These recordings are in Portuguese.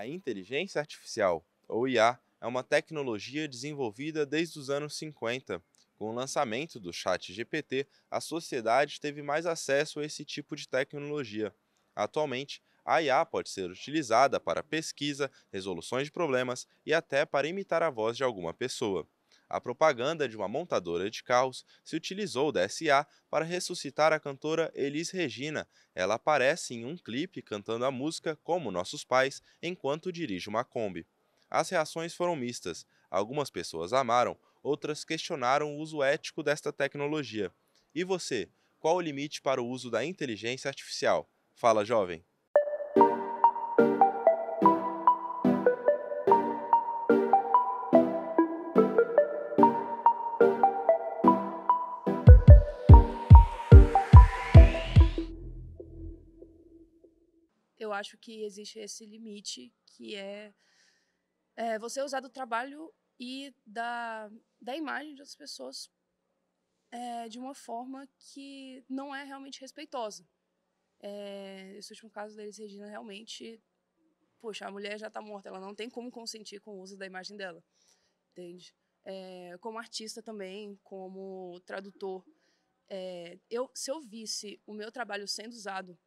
A inteligência artificial, ou IA, é uma tecnologia desenvolvida desde os anos 50. Com o lançamento do Chat GPT, a sociedade teve mais acesso a esse tipo de tecnologia. Atualmente, a IA pode ser utilizada para pesquisa, resoluções de problemas e até para imitar a voz de alguma pessoa. A propaganda de uma montadora de carros se utilizou da SA para ressuscitar a cantora Elis Regina. Ela aparece em um clipe cantando a música Como Nossos Pais enquanto dirige uma Kombi. As reações foram mistas. Algumas pessoas amaram, outras questionaram o uso ético desta tecnologia. E você, qual o limite para o uso da inteligência artificial? Fala, jovem! eu acho que existe esse limite que é, é você usar do trabalho e da, da imagem de outras pessoas é, de uma forma que não é realmente respeitosa. É, esse último caso da Elis Regina realmente, poxa, a mulher já está morta, ela não tem como consentir com o uso da imagem dela, entende? É, como artista também, como tradutor, é, eu, se eu visse o meu trabalho sendo usado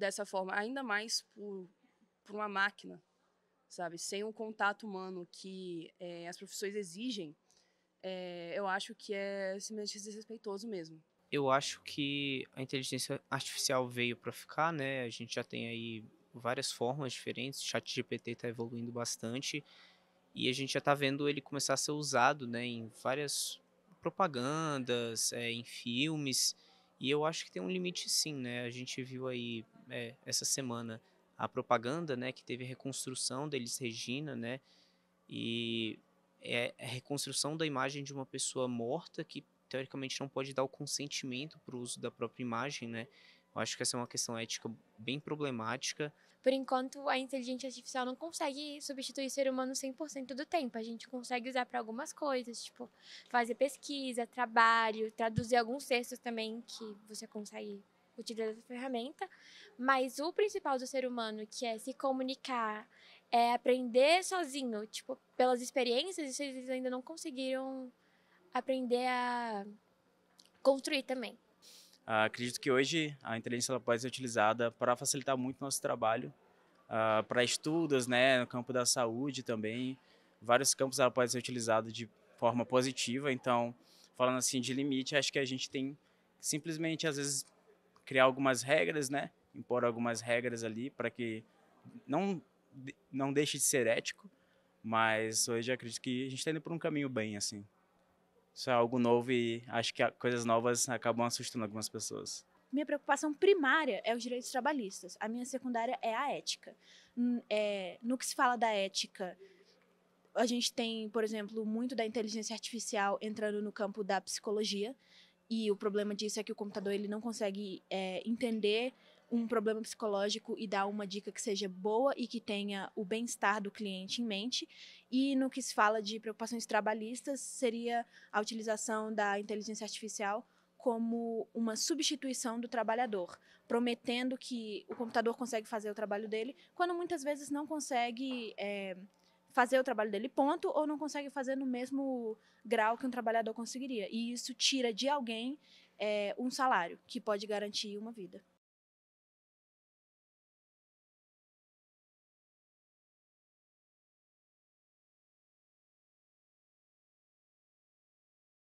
dessa forma, ainda mais por, por uma máquina, sabe? Sem o um contato humano que é, as profissões exigem, é, eu acho que é simplesmente desrespeitoso mesmo. Eu acho que a inteligência artificial veio para ficar, né? A gente já tem aí várias formas diferentes, o chat GPT está evoluindo bastante e a gente já está vendo ele começar a ser usado né, em várias propagandas, é, em filmes. E eu acho que tem um limite sim, né? A gente viu aí é, essa semana a propaganda, né, que teve a reconstrução deles Regina, né? E é a reconstrução da imagem de uma pessoa morta que teoricamente não pode dar o consentimento para o uso da própria imagem, né? Eu acho que essa é uma questão ética bem problemática. Por enquanto, a inteligência artificial não consegue substituir o ser humano 100% do tempo. A gente consegue usar para algumas coisas, tipo fazer pesquisa, trabalho, traduzir alguns textos também que você consegue utilizar essa ferramenta. Mas o principal do ser humano, que é se comunicar, é aprender sozinho, tipo, pelas experiências, eles ainda não conseguiram aprender a construir também. Uh, acredito que hoje a inteligência ela pode ser utilizada para facilitar muito nosso trabalho, uh, ah, para estudos, né, no campo da saúde também. Vários campos ela pode ser utilizada de forma positiva. Então, falando assim de limite, acho que a gente tem simplesmente às vezes criar algumas regras, né, impor algumas regras ali para que não não deixe de ser ético, mas hoje acredito que a gente está indo por um caminho bem assim. Isso é algo novo e acho que coisas novas acabam assustando algumas pessoas. Minha preocupação primária é os direitos trabalhistas. A minha secundária é a ética. É, no que se fala da ética, a gente tem, por exemplo, muito da inteligência artificial entrando no campo da psicologia. E o problema disso é que o computador ele não consegue é, entender um problema psicológico e dar uma dica que seja boa e que tenha o bem-estar do cliente em mente. E no que se fala de preocupações trabalhistas, seria a utilização da inteligência artificial como uma substituição do trabalhador, prometendo que o computador consegue fazer o trabalho dele, quando muitas vezes não consegue é, fazer o trabalho dele, ponto, ou não consegue fazer no mesmo grau que um trabalhador conseguiria. E isso tira de alguém é, um salário que pode garantir uma vida.